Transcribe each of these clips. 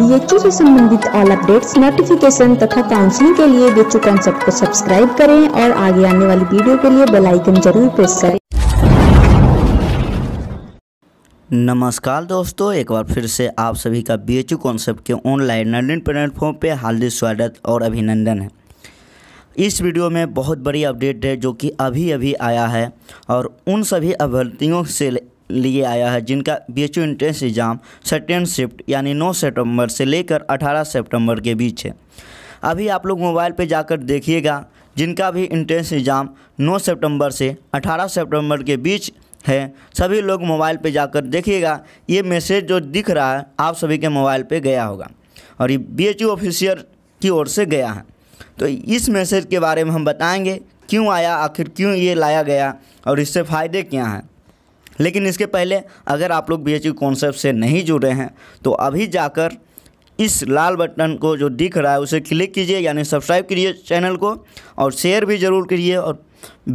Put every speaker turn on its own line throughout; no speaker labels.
BHU से संबंधित all updates notification तथा काउंसलिंग के लिए बीएचयू कॉन्सेप्ट को सब्सक्राइब करें और आगे आने वाली वीडियो के लिए बेल आइकन जरूर प्रेस करें नमस्कार दोस्तों एक बार फिर से आप सभी का बी एच कॉन्सेप्ट के ऑनलाइन लर्निंग प्लेटफॉर्म पे हार्दिक स्वागत और अभिनंदन है इस वीडियो में बहुत बड़ी अपडेट है जो कि अभी अभी आया है और उन सभी अभ्यर्थियों से लिए आया है जिनका B H entrance exam second shift यानी 9 सितंबर से लेकर 18 सितंबर के बीच है अभी आप लोग मोबाइल पे जाकर देखिएगा जिनका भी इंट्रेंस एग्ज़ाम 9 सितंबर से 18 सितंबर के बीच है सभी लोग मोबाइल पे जाकर देखिएगा ये मैसेज जो दिख रहा है आप सभी के मोबाइल पर गया होगा और ये बी एच की ओर से गया है तो इस मैसेज के बारे में हम बताएंगे क्यों आया आखिर क्यों ये लाया गया और इससे फ़ायदे क्या हैं लेकिन इसके पहले अगर आप लोग बी एच कॉन्सेप्ट से नहीं जुड़े हैं तो अभी जाकर इस लाल बटन को जो दिख रहा है उसे क्लिक कीजिए यानी सब्सक्राइब करिए चैनल को और शेयर भी जरूर करिए और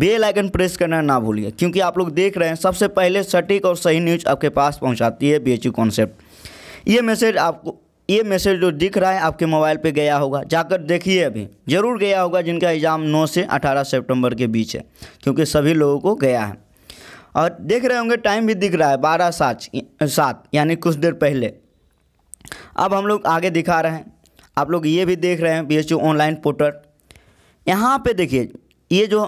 बेल आइकन प्रेस करना ना भूलिए क्योंकि आप लोग देख रहे हैं सबसे पहले सटीक और सही न्यूज आपके पास पहुंचाती है बी कॉन्सेप्ट ये मैसेज आपको ये मैसेज जो दिख रहा है आपके मोबाइल पे गया होगा जाकर देखिए अभी ज़रूर गया होगा जिनका एग्ज़ाम 9 से 18 सितंबर के बीच है क्योंकि सभी लोगों को गया है और देख रहे होंगे टाइम भी दिख रहा है बारह सात सात यानी कुछ देर पहले अब हम लोग आगे दिखा रहे हैं आप लोग ये भी देख रहे हैं बी ऑनलाइन पोर्टल यहाँ पे देखिए ये जो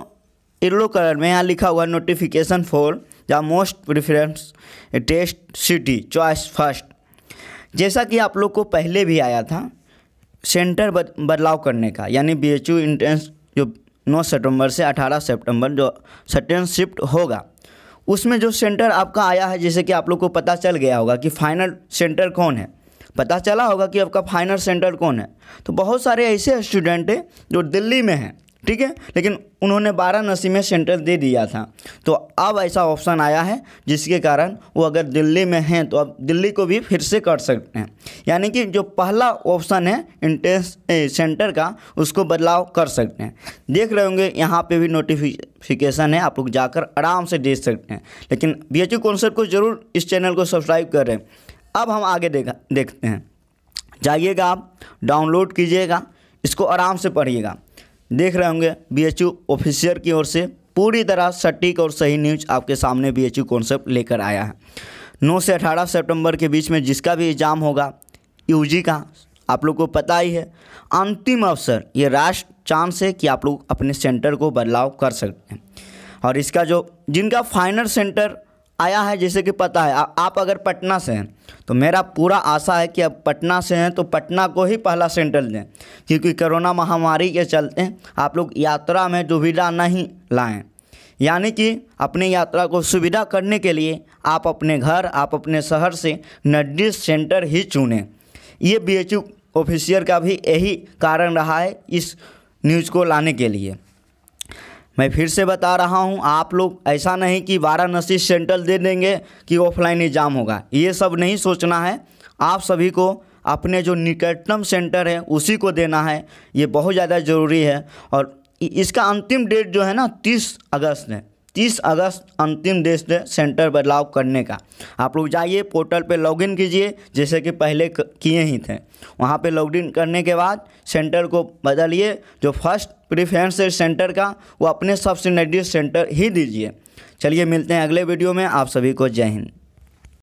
येलो कलर में यहाँ लिखा हुआ notification for the most preference test city choice first जैसा कि आप लोग को पहले भी आया था सेंटर बदलाव करने का यानी बी एच यू इंट्रेंस जो 9 सितंबर से 18 सितंबर जो सटेंस शिफ्ट होगा उसमें जो सेंटर आपका आया है जैसे कि आप लोग को पता चल गया होगा कि फाइनल सेंटर कौन है पता चला होगा कि आपका फाइनल सेंटर कौन है तो बहुत सारे ऐसे स्टूडेंट हैं जो दिल्ली में हैं ठीक है लेकिन उन्होंने वाराणसी में सेंटर दे दिया था तो अब ऐसा ऑप्शन आया है जिसके कारण वो अगर दिल्ली में हैं तो अब दिल्ली को भी फिर से कर सकते हैं यानी कि जो पहला ऑप्शन है इंटेंस सेंटर का उसको बदलाव कर सकते हैं देख रहे होंगे यहाँ पे भी नोटिफिकेशन है आप लोग जाकर आराम से देख सकते हैं लेकिन बी एच कॉन्सेप्ट को ज़रूर इस चैनल को सब्सक्राइब करें अब हम आगे देखा देखते हैं जाइएगा आप डाउनलोड कीजिएगा इसको आराम से पढ़िएगा देख रहे होंगे बीएचयू ऑफिसर की ओर से पूरी तरह सटीक और सही न्यूज आपके सामने बीएचयू कॉन्सेप्ट लेकर आया है 9 से 18 सितंबर के बीच में जिसका भी एग्ज़ाम होगा यूजी का आप लोग को पता ही है अंतिम अवसर ये राष्ट्र चांस है कि आप लोग अपने सेंटर को बदलाव कर सकते हैं और इसका जो जिनका फाइनल सेंटर आया है जैसे कि पता है आ, आप अगर पटना से हैं तो मेरा पूरा आशा है कि अब पटना से हैं तो पटना को ही पहला सेंटर दें क्योंकि कोरोना महामारी के चलते आप लोग यात्रा में दुविधा नहीं लाएँ यानी कि अपने यात्रा को सुविधा करने के लिए आप अपने घर आप अपने शहर से नड्डी सेंटर ही चुनें ये बी एच का भी यही कारण रहा है इस न्यूज़ को लाने के लिए मैं फिर से बता रहा हूँ आप लोग ऐसा नहीं कि वाराणसी सेंट्रल दे देंगे कि ऑफलाइन एग्ज़ाम होगा ये सब नहीं सोचना है आप सभी को अपने जो निकटतम सेंटर है उसी को देना है ये बहुत ज़्यादा ज़रूरी है और इसका अंतिम डेट जो है ना तीस अगस्त है तीस अगस्त अंतिम देश सेंटर बदलाव करने का आप लोग जाइए पोर्टल पे लॉगिन कीजिए जैसे कि पहले किए ही थे वहाँ पे लॉगिन करने के बाद सेंटर को बदलिए जो फर्स्ट प्रिफ्रेंस है सेंटर का वो अपने सबसे नजदीक सेंटर ही दीजिए चलिए मिलते हैं अगले वीडियो में आप सभी को जय हिंद